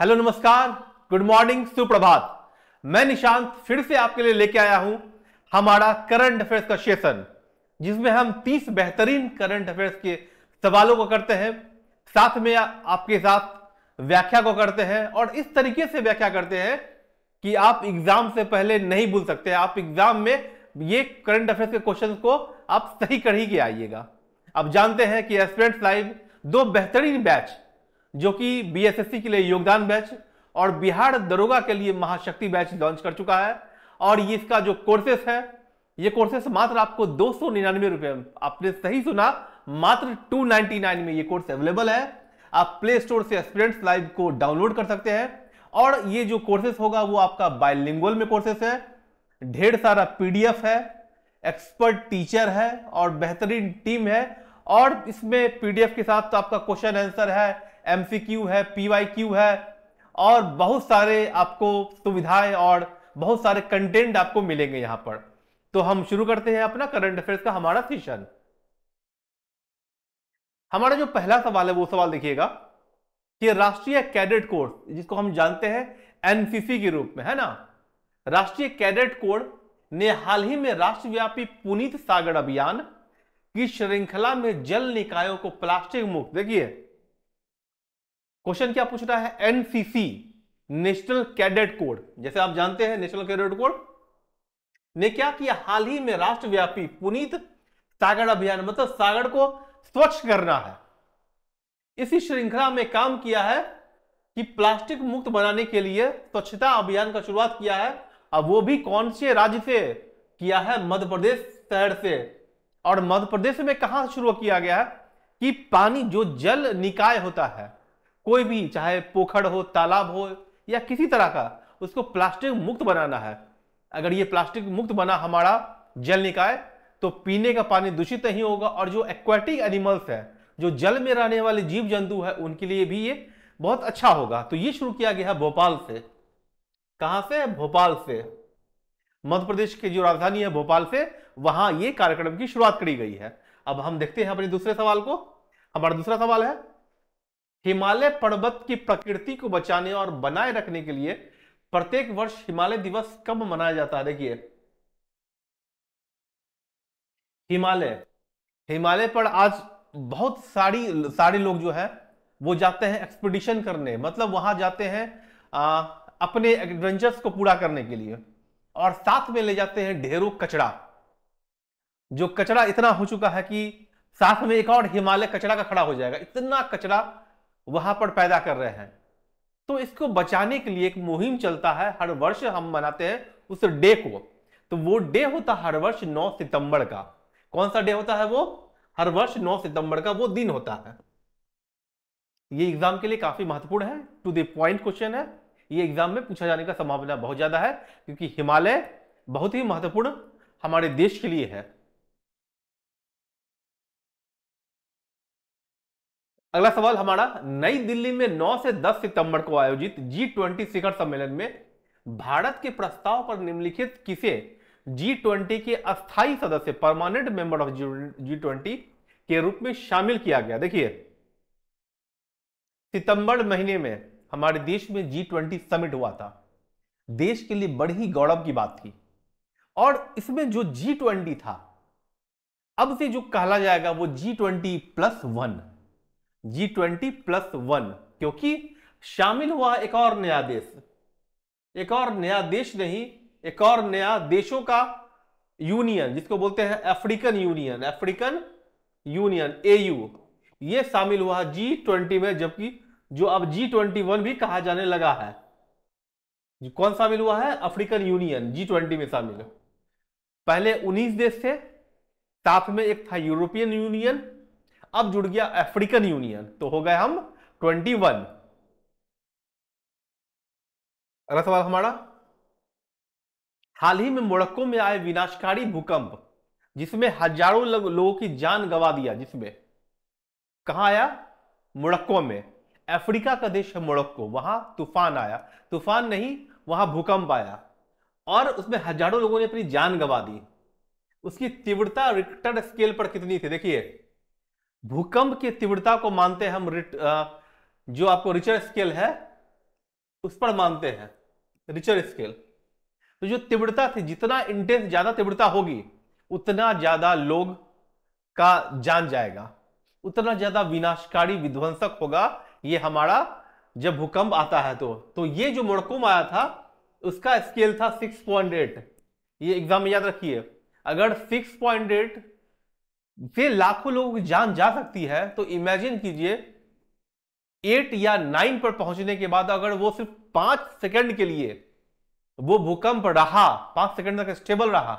hello नमस्कार good morning सुप्रभात मैं निशांत फिर से आपके लिए लेके आया हूं हमारा करंट अफेयर्स का सेशन जिसमें हम 30 बेहतरीन करंट अफेयर्स के सवालों को करते हैं साथ में आपके साथ व्याख्या को करते हैं और इस तरीके से व्याख्या करते हैं कि आप एग्जाम से पहले नहीं भूल सकते आप एग्जाम में ये करंट अफेयर्स के क्वेश्चन को आप सही कर ही के आइएगा आप जानते हैं कि स्टूडेंट्स लाइव दो बेहतरीन बैच जो कि बीएसएससी के लिए योगदान बैच और बिहार दरोगा के लिए महाशक्ति बैच लॉन्च कर चुका है और ये इसका जो कोर्सेस है ये कोर्सेस मात्र आपको दो सौ निन्यानवे रुपए आपने सही सुना मात्र 299 में ये कोर्स अवेलेबल है आप प्ले स्टोर से स्टूडेंट्स लाइव को डाउनलोड कर सकते हैं और ये जो कोर्सेस होगा वो आपका बायोलिंगल में कोर्सेस है ढेर सारा पीडीएफ है एक्सपर्ट टीचर है और बेहतरीन टीम है और इसमें पीडीएफ के साथ तो आपका क्वेश्चन आंसर है एम है पी है और बहुत सारे आपको सुविधाएं और बहुत सारे कंटेंट आपको मिलेंगे यहां पर तो हम शुरू करते हैं अपना करंट अफेयर्स का हमारा सेशन हमारा जो पहला सवाल है वो सवाल देखिएगा कि राष्ट्रीय कैडेट कोर्स जिसको हम जानते हैं एनसीसी के रूप में है ना राष्ट्रीय कैडेट कोर ने हाल ही में राष्ट्रव्यापी पुनीत सागर अभियान की श्रृंखला में जल निकायों को प्लास्टिक मुक्त देखिए क्वेश्चन क्या पूछ रहा है एनसीसी नेशनल कैडेट कोड जैसे आप जानते हैं नेशनल कैडेट कोड ने क्या किया हाल ही में राष्ट्रव्यापी पुनीत सागर अभियान मतलब सागर को स्वच्छ करना है इसी श्रृंखला में काम किया है कि प्लास्टिक मुक्त बनाने के लिए स्वच्छता अभियान का शुरुआत किया है अब वो भी कौन से राज्य से किया है मध्य प्रदेश शहर से और मध्य प्रदेश में कहा शुरू किया गया है कि पानी जो जल निकाय होता है कोई भी चाहे पोखर हो तालाब हो या किसी तरह का उसको प्लास्टिक मुक्त बनाना है अगर ये प्लास्टिक मुक्त बना हमारा जल निकाय तो पीने का पानी दूषित नहीं होगा और जो एक्वाटिक एनिमल्स है जो जल में रहने वाले जीव जंतु है उनके लिए भी ये बहुत अच्छा होगा तो ये शुरू किया गया है भोपाल से कहाँ से भोपाल से मध्य प्रदेश की जो राजधानी है भोपाल से वहां ये कार्यक्रम की शुरुआत करी गई है अब हम देखते हैं अपने दूसरे सवाल को हमारा दूसरा सवाल है हिमालय पर्वत की प्रकृति को बचाने और बनाए रखने के लिए प्रत्येक वर्ष हिमालय दिवस कब मनाया जाता है देखिए हिमालय हिमालय पर आज बहुत सारी सारे लोग जो है वो जाते हैं एक्सपीडिशन करने मतलब वहां जाते हैं आ, अपने एडवेंचर्स को पूरा करने के लिए और साथ में ले जाते हैं ढेरों कचरा जो कचरा इतना हो चुका है कि साथ में एक और हिमालय कचरा का खड़ा हो जाएगा इतना कचरा वहां पर पैदा कर रहे हैं तो इसको बचाने के लिए एक मुहिम चलता है हर वर्ष हम मनाते हैं उस डे को तो वो डे होता हर वर्ष 9 सितंबर का कौन सा डे होता है वो हर वर्ष 9 सितंबर का वो दिन होता है ये एग्जाम के लिए काफी महत्वपूर्ण है टू द पॉइंट क्वेश्चन है ये एग्जाम में पूछा जाने का संभावना बहुत ज्यादा है क्योंकि हिमालय बहुत ही महत्वपूर्ण हमारे देश के लिए है अगला सवाल हमारा नई दिल्ली में 9 से 10 सितंबर को आयोजित जी ट्वेंटी शिखर सम्मेलन में भारत के प्रस्ताव पर निम्नलिखित किसे जी ट्वेंटी के अस्थायी सदस्य permanent member of G twenty के रूप में शामिल किया गया देखिए सितंबर महीने में हमारे देश में जी ट्वेंटी समिट हुआ था देश के लिए बड़ी ही गौरव की बात थी और इसमें जो जी ट्वेंटी था अब से जो कहला जाएगा वो G twenty plus one G twenty plus one क्योंकि शामिल हुआ एक और नया देश एक और नया देश नहीं एक और नया देशों का यूनियन जिसको बोलते हैं African union African union AU ये शामिल हुआ जी ट्वेंटी में जबकि जो अब जी ट्वेंटी वन भी कहा जाने लगा है कौन शामिल हुआ है अफ्रीकन यूनियन जी ट्वेंटी में शामिल पहले उन्नीस देश थे साथ में एक था यूरोपियन यूनियन अब जुड़ गया अफ्रीकन यूनियन तो हो गए हम ट्वेंटी वन अगला सवाल हमारा हाल ही में मोड़क्को में आए विनाशकारी भूकंप जिसमें हजारों लोगों की जान गवा दिया जिसमें कहा आया मोड़क्को में अफ्रीका का देश है मोड़क्को वहां तूफान आया तूफान नहीं वहां भूकंप आया और उसमें हजारों लोगों ने अपनी जान गवा दी उसकी तीव्रता रिक्टर स्केल पर कितनी थी देखिए भूकंप की तीव्रता को मानते हैं हम जो आपको रिचर स्केल है उस पर मानते हैं रिचर स्केल तो जो तीव्रता थी जितना इंटेंस ज्यादा तीव्रता होगी उतना ज्यादा लोग का जान जाएगा उतना ज्यादा विनाशकारी विध्वंसक होगा ये हमारा जब भूकंप आता है तो तो ये जो मोड़कुम आया था उसका स्केल था 6.8 ये एग्जाम में याद रखिए अगर 6.8 से लाखों लोगों की जान जा सकती है तो इमेजिन कीजिए एट या नाइन पर पहुंचने के बाद अगर वो सिर्फ पांच सेकंड के लिए वो भूकंप रहा पांच सेकंड तक स्टेबल रहा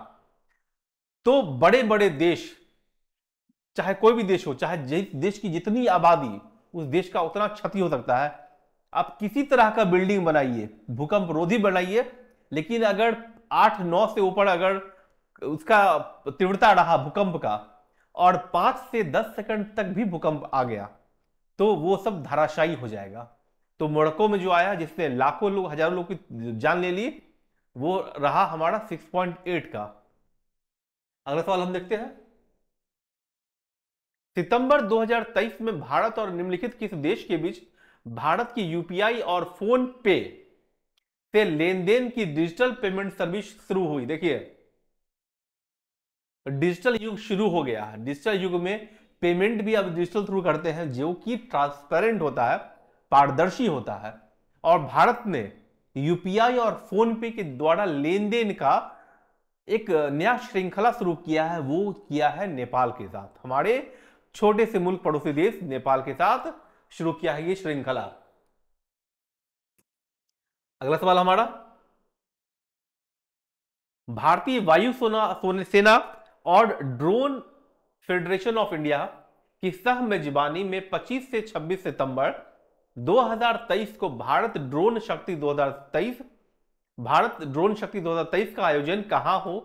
तो बड़े बड़े देश चाहे कोई भी देश हो चाहे देश की जितनी आबादी उस देश का उतना क्षति हो सकता है आप किसी तरह का बिल्डिंग बनाइए भूकंप रोधी बनाइए लेकिन अगर आठ नौ से ऊपर अगर उसका तीव्रता रहा भूकंप का और पांच से दस सेकंड तक भी भूकंप आ गया तो वो सब धाराशायी हो जाएगा तो मोड़को में जो आया जिसने लाखों लोग हजारों लोग की जान ले ली वो रहा हमारा 6.8 का अगला सवाल हम देखते हैं सितंबर 2023 में भारत और निम्नलिखित किस देश के बीच भारत की यूपीआई और फोन पे से लेन देन की डिजिटल पेमेंट सर्विस शुरू हुई देखिए डिजिटल युग शुरू हो गया है डिजिटल युग में पेमेंट भी अब डिजिटल थ्रू करते हैं जो कि ट्रांसपेरेंट होता है पारदर्शी होता है और भारत ने यूपीआई और फोन पे के द्वारा लेन देन का एक नया श्रृंखला शुरू किया है वो किया है नेपाल के साथ हमारे छोटे से मुल्क पड़ोसी देश नेपाल के साथ शुरू किया है ये श्रृंखला अगला सवाल हमारा भारतीय वायु सेना सेना और ड्रोन फेडरेशन ऑफ इंडिया की सह मेजबानी में 25 से 26 सितंबर 2023 को भारत ड्रोन शक्ति 2023 भारत ड्रोन शक्ति 2023 का आयोजन कहां हो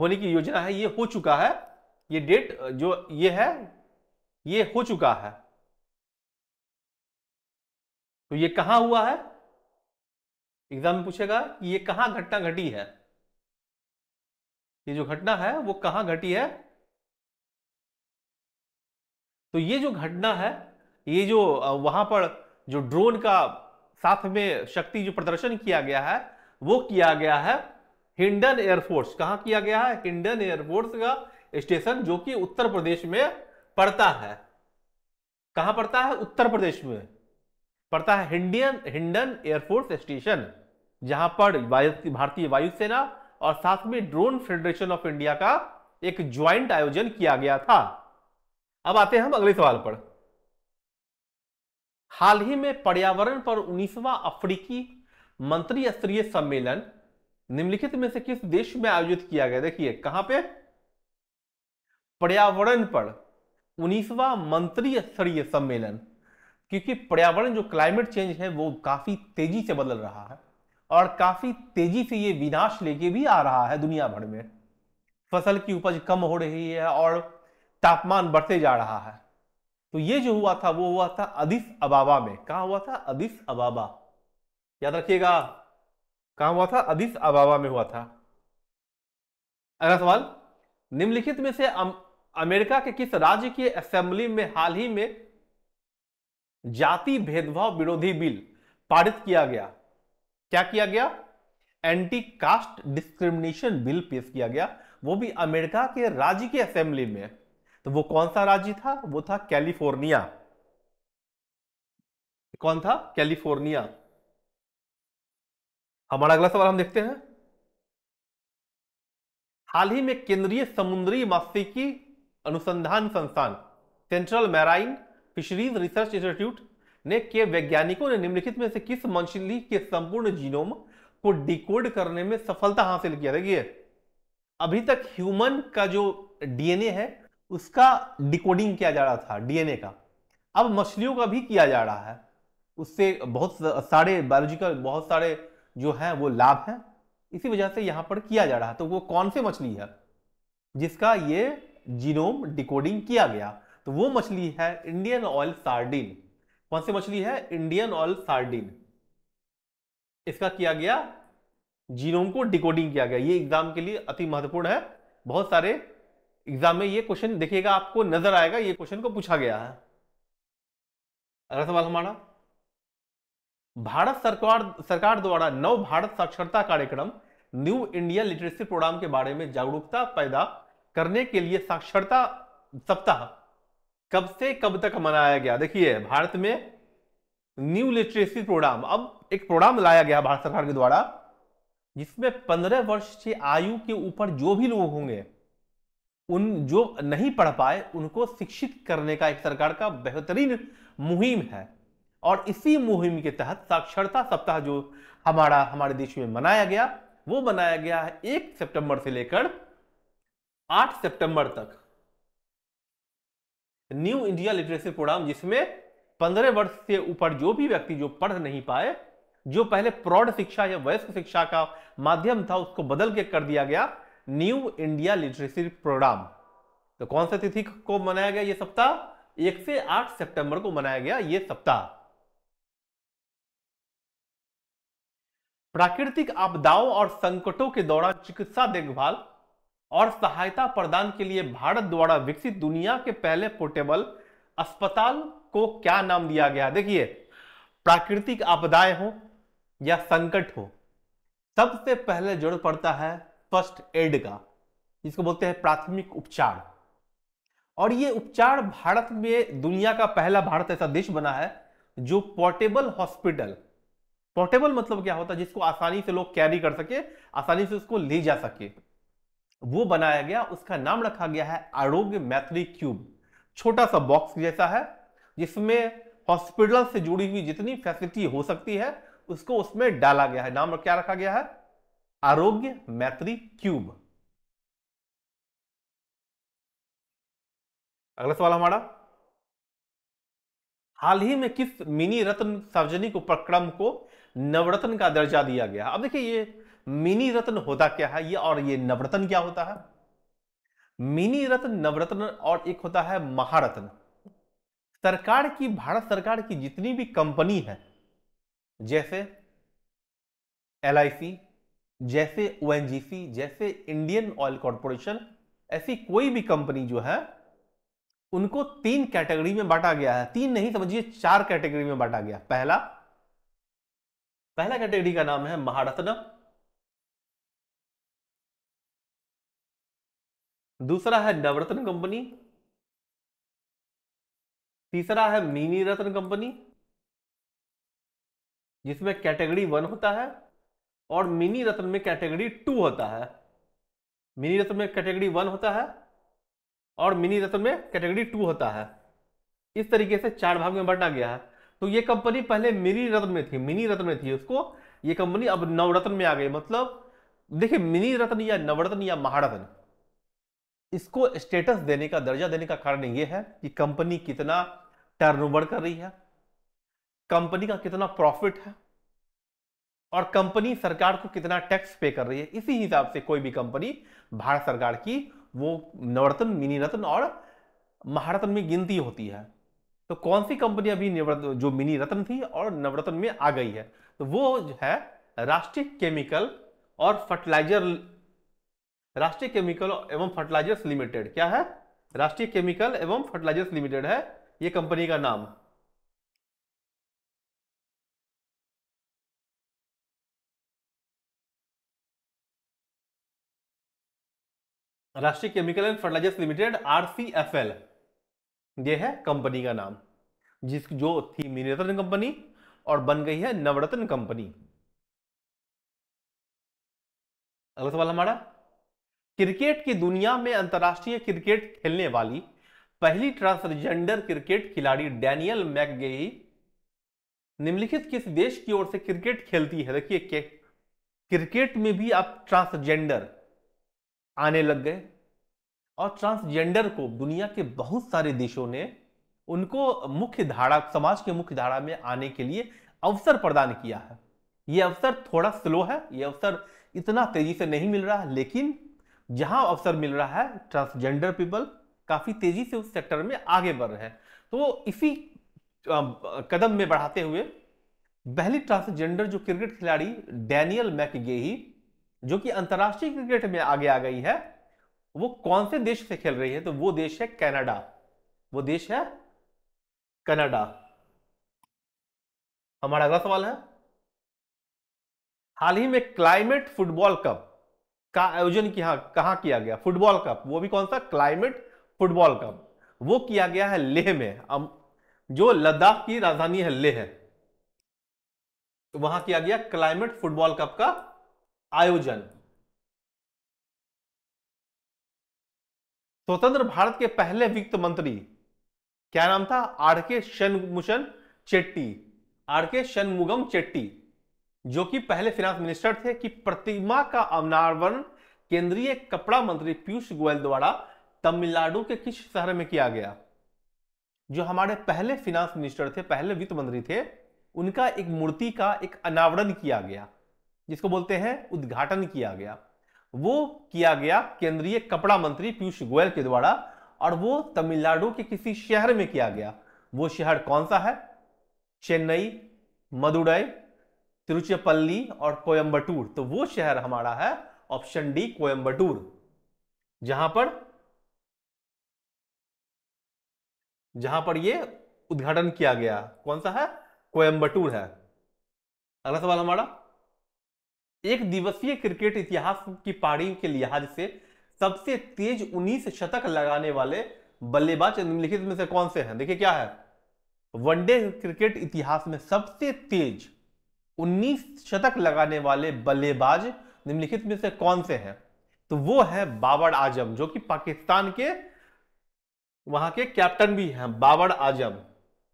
होने की योजना है ये हो चुका है ये डेट जो ये है ये हो चुका है तो ये कहां हुआ है एग्जाम में पूछेगा ये कहां घटना घटी है ये जो घटना है वो कहां घटी है तो ये जो घटना है ये जो वहां पर जो ड्रोन का साथ में शक्ति जो प्रदर्शन किया गया है वो किया गया है हिंडन एयरफोर्स कहा किया गया है हिंडन एयरफोर्स का स्टेशन जो कि उत्तर प्रदेश में पड़ता है कहां पड़ता है उत्तर प्रदेश में पड़ता है हिंडियन हिंडन एयरफोर्स स्टेशन जहां पर भारतीय वायुसेना और साथ में ड्रोन फेडरेशन ऑफ इंडिया का एक ज्वाइंट आयोजन किया गया था अब आते हैं हम अगले सवाल पर हाल ही में पर्यावरण पर 19वां अफ्रीकी मंत्री स्तरीय सम्मेलन निम्नलिखित में से किस देश में आयोजित किया गया देखिए कहां पे पर्यावरण पर 19वां मंत्री स्तरीय सम्मेलन क्योंकि पर्यावरण जो क्लाइमेट चेंज है वो काफी तेजी से बदल रहा है और काफी तेजी से ये विनाश लेके भी आ रहा है दुनिया भर में फसल की उपज कम हो रही है और तापमान बढ़ते जा रहा है तो ये जो हुआ था वो हुआ था अदिस अबाबा में कहा हुआ था अदिस अबाबा याद रखिएगा कहा हुआ था अदिस अबाबा में हुआ था अगला सवाल निम्नलिखित में से अम, अमेरिका के किस राज्य की असेंबली में हाल ही में जाति भेदभाव विरोधी बिल पारित किया गया क्या किया गया एंटी कास्ट डिस्क्रिमिनेशन बिल पेश किया गया वो भी अमेरिका के राज्य की असेंबली में तो वो कौन सा राज्य था वो था कैलिफोर्निया कौन था कैलिफोर्निया हमारा अगला सवाल हम देखते हैं हाल ही में केंद्रीय समुद्री मत्स्यिकी अनुसंधान संस्थान central marine fisheries research institute ने के वैज्ञानिकों ने निम्नलिखित में से किस मछली के संपूर्ण जीनोम को डिकोड करने में सफलता हासिल किया देखिए अभी तक ह्यूमन का जो डीएनए है उसका डिकोडिंग किया जा रहा था डीएनए का अब मछलियों का भी किया जा रहा है उससे बहुत सारे बायोलॉजिकल बहुत सारे जो है वो लाभ हैं इसी वजह से यहां पर किया जा रहा है तो वो कौन से मछली है जिसका ये जीनोम डिकोडिंग किया गया तो वो मछली है इंडियन ऑयल सार्डिन कौन सी मछली है इंडियन ऑयल सार्डिन इसका किया गया जीनोम को डिकोडिंग किया गया ये एग्जाम के लिए अति महत्वपूर्ण है बहुत सारे एग्जाम में ये क्वेश्चन देखिएगा आपको नजर आएगा ये क्वेश्चन को पूछा गया है अगला सवाल हमारा भारत सरकार सरकार द्वारा नव भारत साक्षरता कार्यक्रम न्यू इंडिया लिटरेसी प्रोग्राम के बारे में जागरूकता पैदा करने के लिए साक्षरता सप्ताह कब से कब तक मनाया गया देखिए भारत में न्यू लिटरेसी प्रोग्राम अब एक प्रोग्राम लाया गया भारत सरकार के द्वारा जिसमें पंद्रह वर्ष की आयु के ऊपर जो भी लोग होंगे उन जो नहीं पढ़ पाए उनको शिक्षित करने का एक सरकार का बेहतरीन मुहिम है और इसी मुहिम के तहत साक्षरता सप्ताह जो हमारा हमारे देश में मनाया गया वो मनाया गया है एक सितंबर से लेकर आठ सितंबर तक न्यू इंडिया लिटरेसी प्रोग्राम जिसमें पंद्रह वर्ष से ऊपर जो भी व्यक्ति जो पढ़ नहीं पाए जो पहले प्रौढ़ शिक्षा या वयस्क शिक्षा का माध्यम था उसको बदल के कर दिया गया न्यू इंडिया लिटरेसी प्रोग्राम तो कौन सा तिथि को मनाया गया यह सप्ताह एक से आठ सितंबर को मनाया गया यह सप्ताह प्राकृतिक आपदाओं और संकटों के दौरान चिकित्सा देखभाल और सहायता प्रदान के लिए भारत द्वारा विकसित दुनिया के पहले पोर्टेबल अस्पताल को क्या नाम दिया गया देखिए प्राकृतिक आपदाएं हो या संकट हो सबसे पहले जरूरत पड़ता है फर्स्ट एड का जिसको बोलते हैं प्राथमिक उपचार और ये उपचार भारत में दुनिया का पहला भारत ऐसा देश बना है जो पोर्टेबल हॉस्पिटल पोर्टेबल मतलब क्या होता है जिसको आसानी से लोग कैरी कर सके आसानी से उसको ले जा सके वो बनाया गया उसका नाम रखा गया है आरोग्य मैत्री क्यूब छोटा सा बॉक्स जैसा है जिसमें हॉस्पिटल से जुड़ी हुई जितनी फैसिलिटी हो सकती है उसको उसमें डाला गया है नाम क्या रखा गया है आरोग्य मैत्री क्यूब अगला सवाल हमारा हाल ही में किस मिनी रत्न सार्वजनिक उपक्रम को नवरत्न का दर्जा दिया गया अब देखिए ये मिनी रत्न होता क्या है ये और ये नवरत्न क्या होता है मिनी रत्न नवरत्न और एक होता है महारत्न सरकार की भारत सरकार की जितनी भी कंपनी है जैसे एल जैसे ओ जैसे इंडियन ऑयल कॉरपोरेशन ऐसी कोई भी कंपनी जो है उनको तीन कैटेगरी में बांटा गया है तीन नहीं समझिए चार कैटेगरी में बांटा गया पहला पहला कैटेगरी का नाम है महारत्न दूसरा है नवरत्न कंपनी तीसरा है मिनी रत्न कंपनी जिसमें कैटेगरी वन होता है और मिनी रत्न में कैटेगरी टू होता है मिनी रत्न में कैटेगरी वन होता है और मिनी रत्न में कैटेगरी टू होता है इस तरीके से चार भाग में बांटा गया है तो ये कंपनी पहले मिनी रत्न में थी मिनी रत्न में थी उसको ये कंपनी अब नवरत्न में आ गई मतलब देखिए मिनी रत्न या नवरत्न या महारत्न इसको स्टेटस देने का दर्जा देने का कारण यह है कि कंपनी कितना टर्नओवर कर रही है कंपनी का कितना प्रॉफिट है और कंपनी सरकार को कितना टैक्स पे कर रही है इसी हिसाब से कोई भी कंपनी भारत सरकार की वो नवरत्न मिनी रत्न और महारत्न में गिनती होती है तो कौन सी कंपनी अभी जो मिनी रत्न थी और नवरत्न में आ गई है तो वो है राष्ट्रीय केमिकल और फर्टिलाइजर राष्ट्रीय केमिकल एवं फर्टिलाइजर्स लिमिटेड क्या है राष्ट्रीय केमिकल एवं फर्टिलाइजर्स लिमिटेड है ये कंपनी का नाम Rashtriya chemical and fertilizers limited RCFL ये है कंपनी का नाम जिस जो थी मिनरत्न कंपनी और बन गई है नवरत्न कंपनी अगला सवाल हमारा क्रिकेट की दुनिया में अंतर्राष्ट्रीय क्रिकेट खेलने वाली पहली ट्रांसजेंडर क्रिकेट खिलाड़ी डैनियल मैकगेही निम्नलिखित किस देश की ओर से क्रिकेट खेलती है देखिए क्रिकेट में भी आप ट्रांसजेंडर आने लग गए और ट्रांसजेंडर को दुनिया के बहुत सारे देशों ने उनको मुख्य धारा समाज के मुख्य धारा में आने के लिए अवसर प्रदान किया है ये अवसर थोड़ा स्लो है ये अवसर इतना तेजी से नहीं मिल रहा लेकिन जहां अवसर मिल रहा है ट्रांसजेंडर पीपल काफी तेजी से उस सेक्टर में आगे बढ़ रहे हैं तो इसी कदम में बढ़ाते हुए पहली ट्रांसजेंडर जो क्रिकेट खिलाड़ी डैनियल मैकगेही जो कि अंतर्राष्ट्रीय क्रिकेट में आगे आ गई है वो कौन से देश से खेल रही है तो वो देश है कनाडा वो देश है कनाडा हमारा अगला सवाल है हाल ही में क्लाइमेट फुटबॉल कप का आयोजन किया कहा किया गया फुटबॉल कप वो भी कौन सा क्लाइमेट फुटबॉल कप वो किया गया है लेह में जो लद्दाख की राजधानी है लेह तो वहां किया गया क्लाइमेट फुटबॉल कप का आयोजन स्वतंत्र भारत के पहले वित्त मंत्री क्या नाम था R K K Shanmugam Chetty R K Shanmugam Chetty जो कि पहले फिनांस मिनिस्टर थे कि प्रतिमा का अनावरण केंद्रीय कपड़ा मंत्री पीयूष गोयल द्वारा तमिलनाडु के किस शहर में किया गया जो हमारे पहले फिनांस मिनिस्टर थे पहले वित्त मंत्री थे उनका एक मूर्ति का एक अनावरण किया गया जिसको बोलते हैं उद्घाटन किया गया वो किया गया केंद्रीय कपड़ा मंत्री पीयूष गोयल के द्वारा और वो तमिलनाडु के किसी शहर में किया गया वो शहर कौन सा है चेन्नई मदुरई तिरुचिरापल्ली और कोयम्बटूर तो वो शहर हमारा है ऑप्शन डी कोयम्बटूर जहां पर जहां पर ये उद्घाटन किया गया कौन सा है कोयम्बटूर है अगला सवाल हमारा एक दिवसीय क्रिकेट इतिहास की पारी के लिहाज से सबसे तेज 19 शतक लगाने वाले बल्लेबाज निम्नलिखित में से कौन से हैं देखिए क्या है वनडे क्रिकेट इतिहास में सबसे तेज 19 शतक लगाने वाले बल्लेबाज निम्नलिखित में से कौन से हैं तो वो है बाबर आजम जो कि पाकिस्तान के वहां के कैप्टन भी हैं बाबर आजम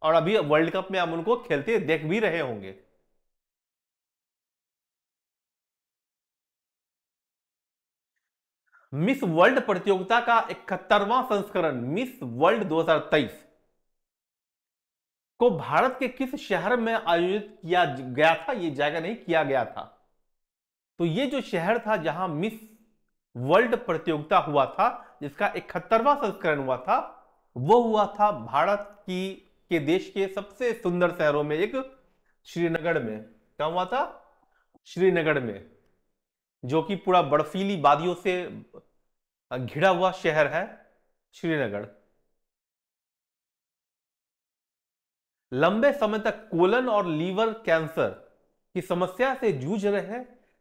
और अभी वर्ल्ड कप में हम उनको खेलते देख भी रहे होंगे मिस वर्ल्ड प्रतियोगिता का इकहत्तरवां संस्करण मिस वर्ल्ड 2023 को भारत के किस शहर में आयोजित किया गया था ये जायगा नहीं किया गया था तो ये जो शहर था जहां मिस वर्ल्ड प्रतियोगिता हुआ था जिसका इकहत्तरवा संस्करण हुआ था वो हुआ था भारत की के देश के सबसे सुंदर शहरों में एक श्रीनगर में क्या हुआ था श्रीनगर में जो कि पूरा बर्फीली वादियों से घिरा हुआ शहर है श्रीनगर लंबे समय तक कोलन और लीवर कैंसर की समस्या से जूझ रहे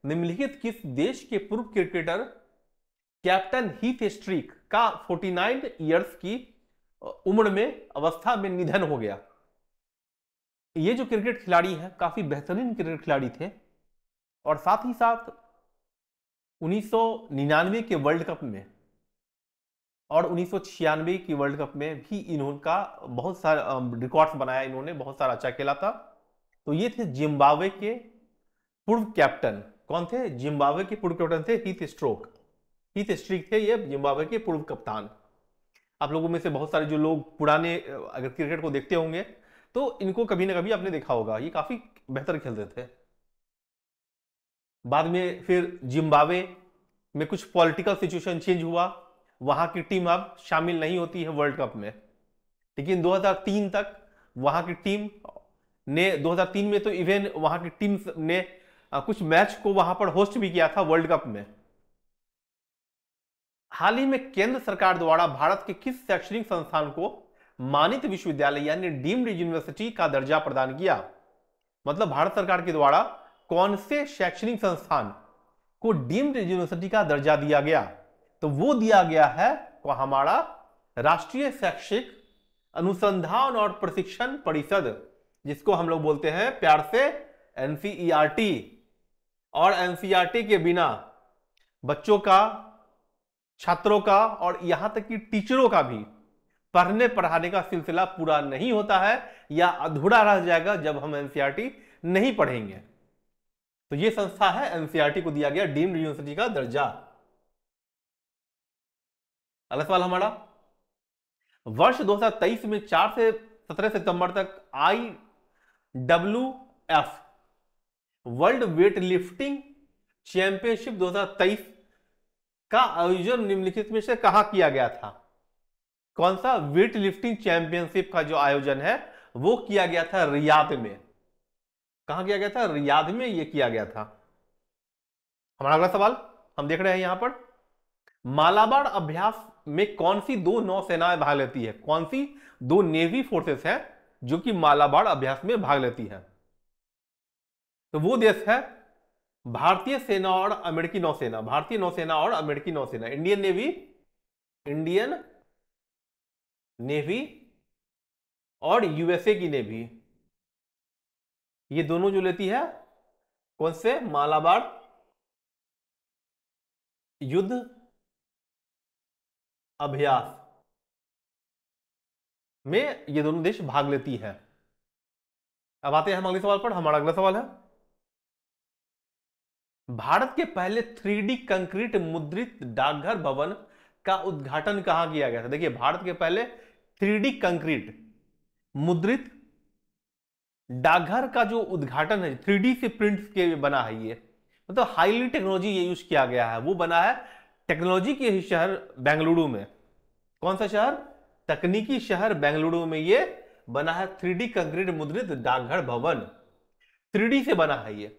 निम्नलिखित किस देश के पूर्व क्रिकेटर कैप्टन हीथ स्ट्रीक का 49 इयर्स की उम्र में अवस्था में निधन हो गया ये जो क्रिकेट खिलाड़ी हैं काफी बेहतरीन क्रिकेट खिलाड़ी थे और साथ ही साथ 1999 के वर्ल्ड कप में और उन्नीस की वर्ल्ड कप में भी इन्होंने बहुत सारा रिकॉर्ड्स बनाया इन्होंने बहुत सारा अच्छा खेला था तो ये थे जिम्बावे के पूर्व कैप्टन कौन थे जिम्बावे के पूर्व कैप्टन थे हित स्ट्रोक हित स्ट्रिक थे ये जिम्बावे के पूर्व कप्तान आप लोगों में से बहुत सारे जो लोग पुराने अगर क्रिकेट को देखते होंगे तो इनको कभी ना कभी आपने देखा होगा ये काफी बेहतर खेलते थे बाद में फिर जिम्बावे में कुछ पॉलिटिकल सिचुएशन चेंज हुआ वहां की टीम अब शामिल नहीं होती है वर्ल्ड कप में लेकिन 2003 तक वहां की टीम ने 2003 में तो इवन वहां की टीम ने कुछ मैच को वहां पर होस्ट भी किया था वर्ल्ड कप में हाल ही में केंद्र सरकार द्वारा भारत के किस शैक्षणिक संस्थान को मानित विश्वविद्यालय यानी डीम्ड यूनिवर्सिटी का दर्जा प्रदान किया मतलब भारत सरकार के द्वारा कौन से शैक्षणिक संस्थान को डीम्ड यूनिवर्सिटी का दर्जा दिया गया तो वो दिया गया है हमारा राष्ट्रीय शैक्षिक अनुसंधान और प्रशिक्षण परिषद जिसको हम लोग बोलते हैं प्यार से एनसीईआरटी e और एनसीईआरटी e के बिना बच्चों का छात्रों का और यहां तक कि टीचरों का भी पढ़ने पढ़ाने का सिलसिला पूरा नहीं होता है या अधूरा रह जाएगा जब हम एनसीईआरटी e नहीं पढ़ेंगे तो यह संस्था है एनसीईआरटी को दिया गया डीम्ड यूनिवर्सिटी का दर्जा अगला सवाल हमारा वर्ष 2023 में 4 से 17 सितंबर तक I W F world weightlifting championship 2023 का आयोजन निम्नलिखित में से कहा किया गया था कौन सा वेट लिफ्टिंग चैंपियनशिप का जो आयोजन है वो किया गया था रियाद में कहा किया गया था रियाद में ये किया गया था हमारा अगला सवाल हम देख रहे हैं यहां पर मालाबार अभ्यास में कौन सी दो नौसेनाएं भाग लेती है कौन सी दो नेवी फोर्सेस हैं जो कि मालाबार अभ्यास में भाग लेती हैं तो वो देश है भारतीय सेना और अमेरिकी नौसेना भारतीय नौसेना और अमेरिकी नौसेना इंडियन नेवी इंडियन नेवी और यूएसए की नेवी ये दोनों जो लेती है कौन से मालाबार युद्ध अभ्यास में ये दोनों देश भाग लेती हैं अब आते हैं हम अगले सवाल पर हमारा अगला सवाल है भारत के पहले थ्री कंक्रीट मुद्रित डाकघर भवन का उद्घाटन कहां किया गया था देखिए भारत के पहले थ्री कंक्रीट मुद्रित डाकघर का जो उद्घाटन है थ्री से प्रिंट के बना है ये मतलब हाईली टेक्नोलॉजी ये यूज किया गया है वो बना है टेक्नोलॉजी के शहर बेंगलुरु में कौन सा शहर तकनीकी शहर बेंगलुरु में ये बना है थ्री डी कंक्रीट मुद्रित डाकघर भवन थ्री से बना है ये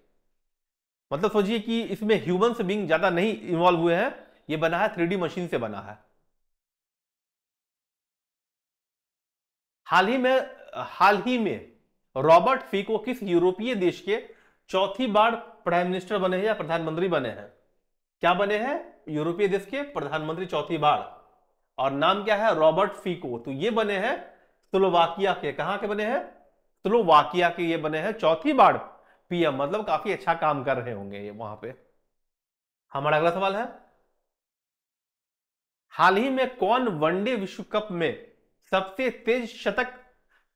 मतलब सोचिए कि इसमें ह्यूमन बींग ज्यादा नहीं इन्वॉल्व हुए हैं ये बना है थ्री मशीन से बना है हाल ही में हाल ही में रॉबर्ट फीको किस यूरोपीय देश के चौथी बार प्राइम मिनिस्टर बने हैं या प्रधानमंत्री बने हैं क्या बने हैं यूरोपीय देश के प्रधानमंत्री चौथी बार और नाम क्या है रॉबर्ट फीको तो ये बने हैं स्लोवाकिया के कहा के बने हैं स्लोवाकिया के ये बने हैं चौथी बार पीएम मतलब काफी अच्छा काम कर रहे होंगे ये वहां पे हमारा अगला सवाल है हाल ही में कौन वनडे विश्व कप में सबसे तेज शतक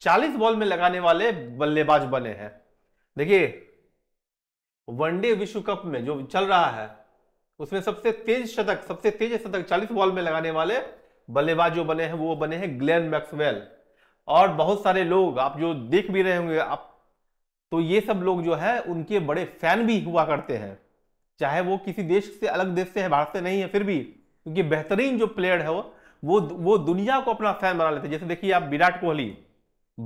40 बॉल में लगाने वाले बल्लेबाज बने हैं देखिए वनडे विश्व कप में जो चल रहा है उसमें सबसे तेज शतक सबसे तेज शतक 40 बॉल में लगाने वाले बल्लेबाज जो बने हैं वो बने हैं ग्लेन मैक्सवेल और बहुत सारे लोग आप जो देख भी रहे होंगे आप तो ये सब लोग जो है उनके बड़े फैन भी हुआ करते हैं चाहे वो किसी देश से अलग देश से है भारत से नहीं है फिर भी क्योंकि बेहतरीन जो प्लेयर है वो वो वो दुनिया को अपना फैन बना लेते हैं जैसे देखिए आप विराट कोहली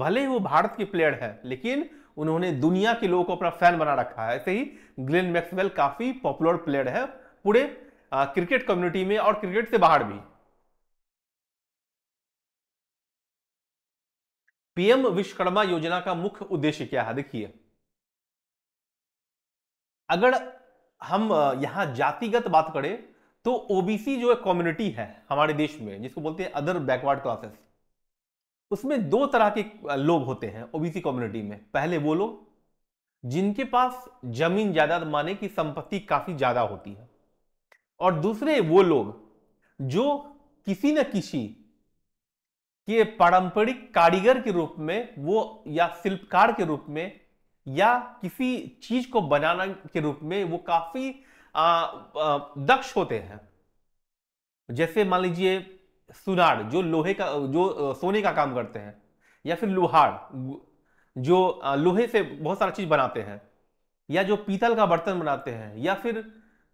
भले ही वो भारत की प्लेयर है लेकिन उन्होंने दुनिया के लोगों को अपना फैन बना रखा है ऐसे ही ग्लेन मैक्सवेल काफी पॉपुलर प्लेयर है पूरे क्रिकेट कम्युनिटी में और क्रिकेट से बाहर भी पीएम विश्वकर्मा योजना का मुख्य उद्देश्य क्या है देखिए अगर हम यहां जातिगत बात करें तो ओबीसी जो एक कम्युनिटी है हमारे देश में जिसको बोलते हैं अदर बैकवर्ड क्लासेस उसमें दो तरह के लोग होते हैं ओबीसी कम्युनिटी में पहले वो लोग जिनके पास जमीन जायदाद माने की संपत्ति काफी ज्यादा होती है और दूसरे वो लोग जो किसी न किसी के पारंपरिक कारीगर के रूप में वो या शिल्पकार के रूप में या किसी चीज को बनाना के रूप में वो काफी आ, आ, दक्ष होते हैं जैसे मान लीजिए सुनार जो लोहे का जो सोने का काम करते हैं या फिर लोहार जो लोहे से बहुत सारा चीज बनाते हैं या जो पीतल का बर्तन बनाते हैं या फिर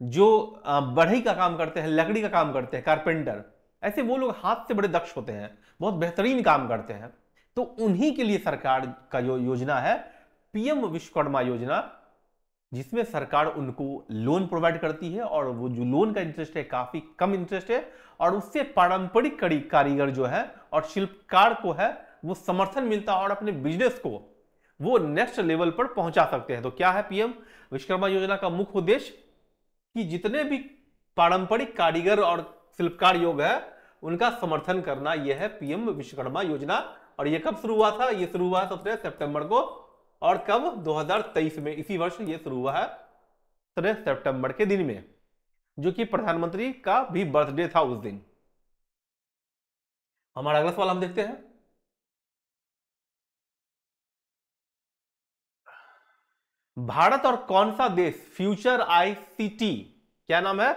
जो बढ़ई का काम करते हैं लकड़ी का काम करते हैं कारपेंटर ऐसे वो लोग हाथ से बड़े दक्ष होते हैं बहुत बेहतरीन काम करते हैं तो उन्हीं के लिए सरकार का यो, योजना है पीएम विश्वकर्मा योजना जिसमें सरकार उनको लोन प्रोवाइड करती है और वो जो लोन का इंटरेस्ट है काफी कम इंटरेस्ट है और उससे पारंपरिक कारीगर जो है और शिल्पकार को है वो समर्थन मिलता है और अपने बिजनेस को वो नेक्स्ट लेवल पर पहुंचा सकते हैं तो क्या है पीएम विश्वकर्मा योजना का मुख्य उद्देश्य कि जितने भी पारंपरिक कारीगर और शिल्पकार योग है उनका समर्थन करना यह है पीएम विश्वकर्मा योजना और यह कब शुरू हुआ था यह शुरू हुआ सत्रह सेप्टेम्बर को और कब 2023 में इसी वर्ष यह शुरू हुआ है सत्रह सेप्टेम्बर के दिन में जो कि प्रधानमंत्री का भी बर्थडे था उस दिन हमारा अगला सवाल हम देखते हैं भारत और कौन सा देश फ्यूचर आईसीटी क्या नाम है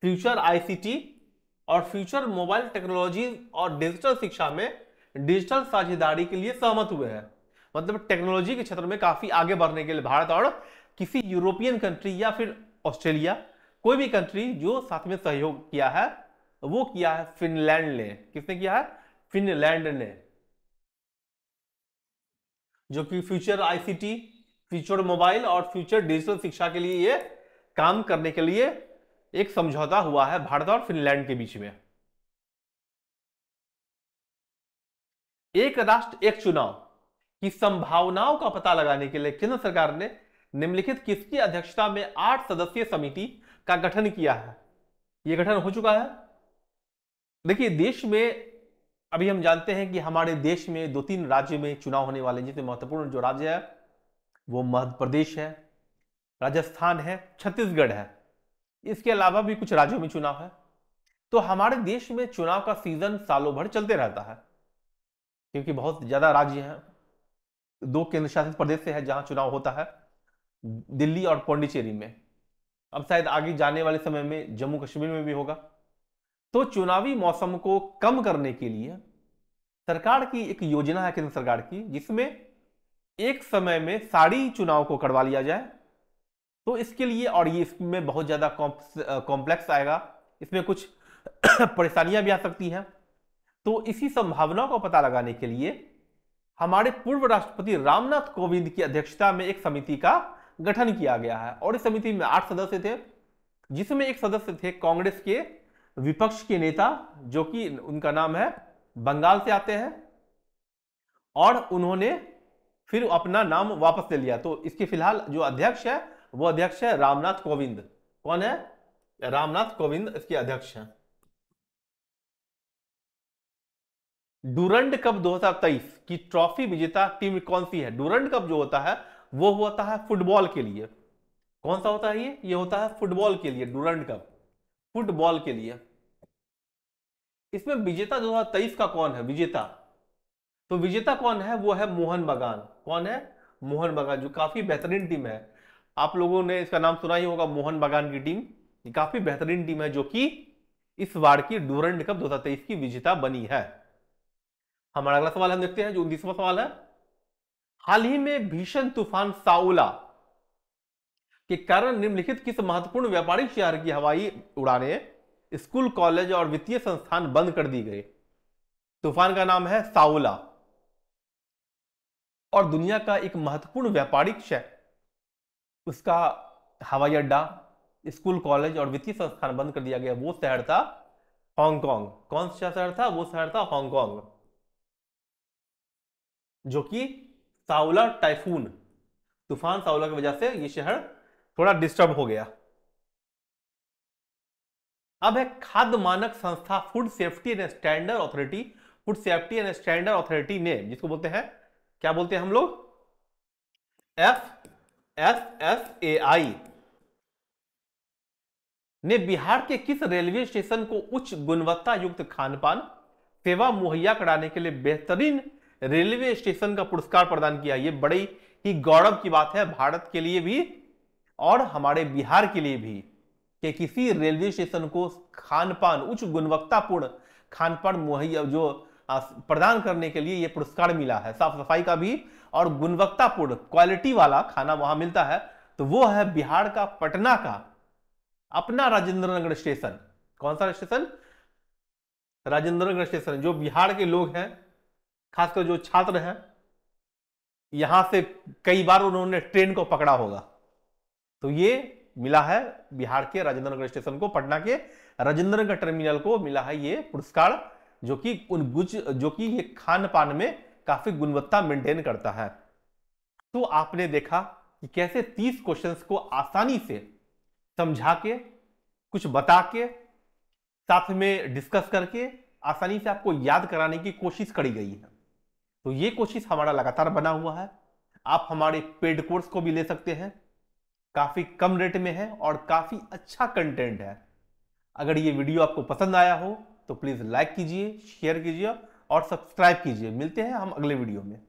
फ्यूचर आईसीटी और फ्यूचर मोबाइल टेक्नोलॉजी और डिजिटल शिक्षा में डिजिटल साझेदारी के लिए सहमत हुए हैं मतलब टेक्नोलॉजी के क्षेत्र में काफी आगे बढ़ने के लिए भारत और किसी यूरोपियन कंट्री या फिर ऑस्ट्रेलिया कोई भी कंट्री जो साथ में सहयोग किया है वो किया है फिनलैंड ने किसने किया है फिनलैंड ने जो कि फ्यूचर आईसीटी फ्यूचर मोबाइल और फ्यूचर डिजिटल शिक्षा के लिए ये काम करने के लिए एक समझौता हुआ है भारत और फिनलैंड के बीच में एक राष्ट्र एक चुनाव की संभावनाओं का पता लगाने के लिए केंद्र सरकार ने निम्नलिखित किसकी अध्यक्षता में आठ सदस्यीय समिति का गठन किया है यह गठन हो चुका है देखिए देश में अभी हम जानते हैं कि हमारे देश में दो तीन राज्य में चुनाव होने वाले हैं जिसमें महत्वपूर्ण जो राज्य है वो मध्य प्रदेश है राजस्थान है छत्तीसगढ़ है इसके अलावा भी कुछ राज्यों में चुनाव है तो हमारे देश में चुनाव का सीजन सालों भर चलते रहता है क्योंकि बहुत ज्यादा राज्य हैं दो केंद्र शासित प्रदेश से है जहां चुनाव होता है दिल्ली और पौंडीचेरी में अब शायद आगे जाने वाले समय में जम्मू कश्मीर में भी होगा तो चुनावी मौसम को कम करने के लिए सरकार की एक योजना है केंद्र सरकार की जिसमें एक समय में सारी चुनाव को करवा लिया जाए तो इसके लिए और ये इसमें बहुत ज़्यादा कॉम्प्लेक्स आएगा इसमें कुछ परेशानियां भी आ सकती हैं तो इसी संभावना को पता लगाने के लिए हमारे पूर्व राष्ट्रपति रामनाथ कोविंद की अध्यक्षता में एक समिति का गठन किया गया है और इस समिति में आठ सदस्य थे जिसमें एक सदस्य थे कांग्रेस के विपक्ष के नेता जो कि उनका नाम है बंगाल से आते हैं और उन्होंने फिर अपना नाम वापस ले लिया तो इसके फिलहाल जो अध्यक्ष है वो अध्यक्ष है रामनाथ कोविंद कौन है रामनाथ कोविंद इसके अध्यक्ष हैं डूरंड कप 2023 की ट्रॉफी विजेता टीम कौन सी है डूरंड कप जो होता है वो होता है फुटबॉल के लिए कौन सा होता है ये ये होता है फुटबॉल के लिए डूरंड कप फुटबॉल के लिए इसमें विजेता 2023 का कौन है विजेता तो विजेता कौन है वो है मोहन बगान कौन है मोहन बगान जो काफी बेहतरीन टीम है आप लोगों ने इसका नाम सुना ही होगा मोहन बगान की टीम काफी बेहतरीन टीम है जो कि इस बार की डूरंड कप दो की विजेता बनी है हमारा अगला सवाल हम देखते हैं जो उन्तीसवा सवाल है हाल ही में भीषण तूफान साउला के कारण निम्नलिखित किस महत्वपूर्ण व्यापारिक शहर की हवाई उड़ाने स्कूल कॉलेज और वित्तीय संस्थान बंद कर दी गए तूफान का नाम है साउला और दुनिया का एक महत्वपूर्ण व्यापारिक शहर उसका हवाई अड्डा स्कूल कॉलेज और वित्तीय संस्थान बंद कर दिया गया वो शहर था हांगकांग कौन सा शहर था वो शहर था हांगकांग जो कि सावला टाइफून तूफान सावला की वजह से ये शहर थोड़ा डिस्टर्ब हो गया अब है खाद्य मानक संस्था food safety and standard authority food safety and standard authority ने जिसको बोलते हैं क्या बोलते हैं हम लोग F F F A I ने बिहार के किस रेलवे स्टेशन को उच्च गुणवत्ता युक्त खानपान सेवा मुहैया कराने के लिए बेहतरीन रेलवे स्टेशन का पुरस्कार प्रदान किया ये बड़ी ही गौरव की बात है भारत के लिए भी और हमारे बिहार के लिए भी कि किसी रेलवे स्टेशन को खानपान उच्च गुणवत्तापूर्ण खानपान मुहैया जो प्रदान करने के लिए ये पुरस्कार मिला है साफ सफाई का भी और गुणवत्तापूर्ण क्वालिटी वाला खाना वहां मिलता है तो वो है बिहार का पटना का अपना राजेंद्र नगर स्टेशन कौन सा स्टेशन राजेंद्र नगर स्टेशन जो बिहार के लोग हैं खासकर जो छात्र हैं यहां से कई बार उन्होंने ट्रेन को पकड़ा होगा तो ये मिला है बिहार के राजेंद्र नगर स्टेशन को पटना के राजेंद्र नगर टर्मिनल को मिला है ये पुरस्कार जो कि उन गुज जो कि ये खान पान में काफी गुणवत्ता मेंटेन करता है तो आपने देखा कि कैसे तीस क्वेश्चंस को आसानी से समझा के कुछ बता के साथ में डिस्कस करके आसानी से आपको याद कराने की कोशिश करी गई है तो ये कोशिश हमारा लगातार बना हुआ है आप हमारे पेड कोर्स को भी ले सकते हैं काफ़ी कम रेट में है और काफ़ी अच्छा कंटेंट है अगर ये वीडियो आपको पसंद आया हो तो प्लीज़ लाइक कीजिए शेयर कीजिए और सब्सक्राइब कीजिए मिलते हैं हम अगले वीडियो में